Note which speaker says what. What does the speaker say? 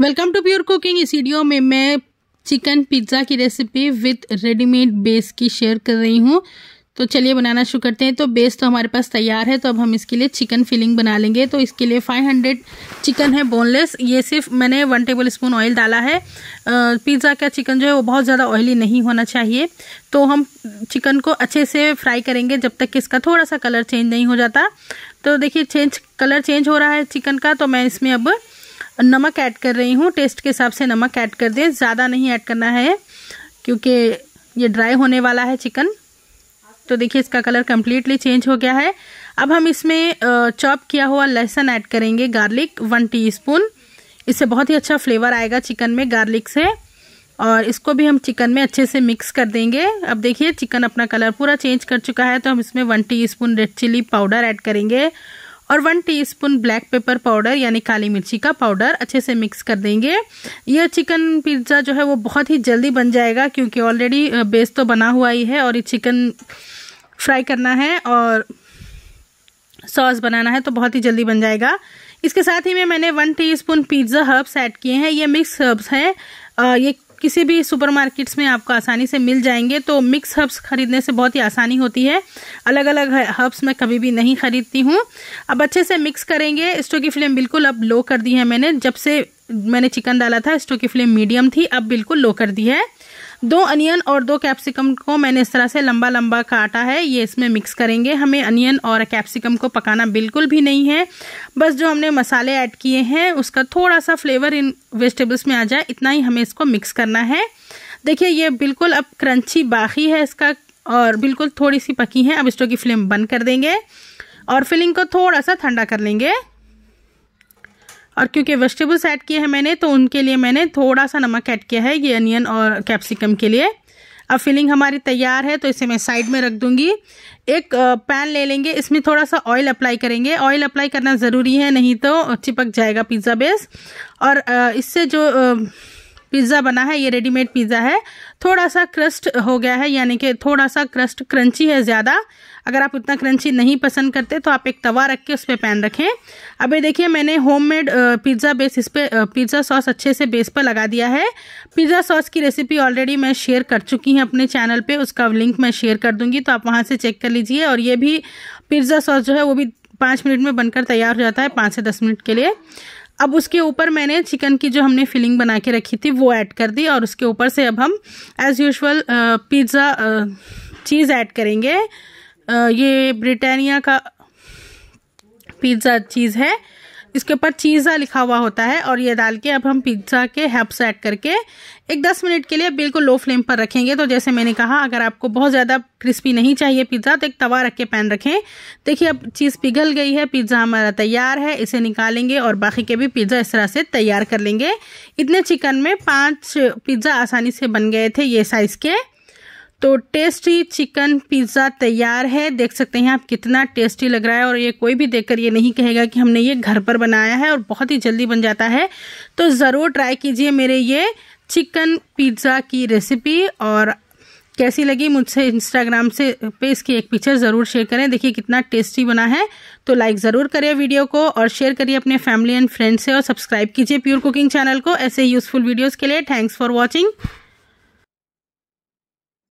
Speaker 1: welcome to pure cooking इस video में मैं चिकन पिज़्ज़ा की रेसिपी विथ रेडीमेड बेस की शेयर कर रही हूँ तो चलिए बनाना शुरू करते हैं तो बेस तो हमारे पास तैयार है तो अब हम इसके लिए चिकन फिलिंग बना लेंगे तो इसके लिए 500 चिकन है बोनलेस ये सिर्फ मैंने वन टेबल स्पून ऑयल डाला है पिज़्ज़ा का चिकन जो है वो बहुत ज़्यादा ऑयली नहीं होना चाहिए तो हम चिकन को अच्छे से फ्राई करेंगे जब तक कि इसका थोड़ा सा कलर चेंज नहीं हो जाता तो देखिए चेंज कलर चेंज हो रहा है चिकन का तो मैं इसमें अब नमक ऐड कर रही हूँ टेस्ट के हिसाब से नमक ऐड कर दें ज़्यादा नहीं ऐड करना है क्योंकि ये ड्राई होने वाला है चिकन तो देखिए इसका कलर कम्प्लीटली चेंज हो गया है अब हम इसमें चॉप किया हुआ लहसुन ऐड करेंगे गार्लिक वन टीस्पून इससे बहुत ही अच्छा फ्लेवर आएगा चिकन में गार्लिक से और इसको भी हम चिकन में अच्छे से मिक्स कर देंगे अब देखिए चिकन अपना कलर पूरा चेंज कर चुका है तो हम इसमें one teaspoon red chilli powder add करेंगे और one teaspoon black pepper powder यानी काली मिर्ची का पाउडर अच्छे से मिक्स कर देंगे यह चिकन पिज्ज़ा जो है वो बहुत ही जल्दी बन जाएगा क्योंकि ऑलरेडी बेस तो बना हुआ ही है और ये चिकन फ्राई करना है और सॉस बनाना है तो बहुत ही जल्दी बन जाएगा इसके साथ ही में मैंने one teaspoon pizza herbs add किए हैं ये मिक्स हर्ब्स हैं ये किसी भी सुपरमार्केट्स में आपको आसानी से मिल जाएंगे तो मिक्स हर्ब्स खरीदने से बहुत ही आसानी होती है अलग अलग हर्ब्स मैं कभी भी नहीं खरीदती हूँ अब अच्छे से मिक्स करेंगे स्टो की फ्लेम बिल्कुल अब लो कर दी है मैंने जब से मैंने चिकन डाला था स्टो की फ्लेम मीडियम थी अब बिल्कुल लो कर दी है दो अनियन और दो कैप्सिकम को मैंने इस तरह से लंबा लंबा काटा है ये इसमें मिक्स करेंगे हमें अनियन और कैप्सिकम को पकाना बिल्कुल भी नहीं है बस जो हमने मसाले ऐड किए हैं उसका थोड़ा सा फ्लेवर इन वेजिटेबल्स में आ जाए इतना ही हमें इसको मिक्स करना है देखिए ये बिल्कुल अब क्रंची बाकी है इसका और बिल्कुल थोड़ी सी पकी है अब स्टोव की फ्लेम बंद कर देंगे और फिलिंग को थोड़ा सा ठंडा कर लेंगे और क्योंकि वेजिटेबल्स ऐड किए हैं मैंने तो उनके लिए मैंने थोड़ा सा नमक ऐड किया है ये अनियन और कैप्सिकम के लिए अब फिलिंग हमारी तैयार है तो इसे मैं साइड में रख दूंगी एक पैन ले लेंगे इसमें थोड़ा सा ऑयल अप्लाई करेंगे ऑयल अप्लाई करना ज़रूरी है नहीं तो चिपक जाएगा पिज़्ज़ा बेस और इससे जो पिज़्ज़ा बना है ये रेडीमेड पिज़्ज़ा है थोड़ा सा क्रस्ट हो गया है यानी कि थोड़ा सा क्रस्ट क्रंची है ज़्यादा अगर आप उतना क्रंची नहीं पसंद करते तो आप एक तवा रख के उस पर पैन रखें अब ये देखिए मैंने होममेड पिज़्ज़ा बेस इस पर पिज़्ज़ा सॉस अच्छे से बेस पर लगा दिया है पिज़्ज़ा सॉस की रेसिपी ऑलरेडी मैं शेयर कर चुकी हूँ अपने चैनल पर उसका लिंक मैं शेयर कर दूँगी तो आप वहाँ से चेक कर लीजिए और ये भी पिज़्ज़ा सॉस जो है वो भी पाँच मिनट में बनकर तैयार हो जाता है पाँच से दस मिनट के लिए अब उसके ऊपर मैंने चिकन की जो हमने फिलिंग बना के रखी थी वो ऐड कर दी और उसके ऊपर से अब हम as usual pizza cheese add करेंगे आ, ये ब्रिटानिया का पिज़्ज़ा चीज़ है इसके ऊपर चीज़ा लिखा हुआ होता है और ये डाल के अब हम पिज्ज़ा के हेप्स ऐड करके एक दस मिनट के लिए बिल्कुल लो फ्लेम पर रखेंगे तो जैसे मैंने कहा अगर आपको बहुत ज़्यादा क्रिस्पी नहीं चाहिए पिज़्ज़ा तो एक तवा रख के पैन रखें देखिए अब चीज़ पिघल गई है पिज़्ज़ा हमारा तैयार है इसे निकालेंगे और बाकी के भी पिज़्ज़ा इस तरह से तैयार कर लेंगे इतने चिकन में पाँच पिज़्ज़ा आसानी से बन गए थे ये साइज़ के तो टेस्टी चिकन पिज़्ज़ा तैयार है देख सकते हैं आप कितना टेस्टी लग रहा है और ये कोई भी देखकर ये नहीं कहेगा कि हमने ये घर पर बनाया है और बहुत ही जल्दी बन जाता है तो ज़रूर ट्राई कीजिए मेरे ये चिकन पिज़्ज़ा की रेसिपी और कैसी लगी मुझसे इंस्टाग्राम से पे इसकी एक पिक्चर ज़रूर शेयर करें देखिए कितना टेस्टी बना है तो लाइक ज़रूर करें वीडियो को और शेयर करिए अपने फैमिली एंड फ्रेंड्स से और सब्सक्राइब कीजिए प्योर कुकिंग चैनल को ऐसे यूज़फुल वीडियोज़ के लिए थैंक्स फॉर वॉचिंग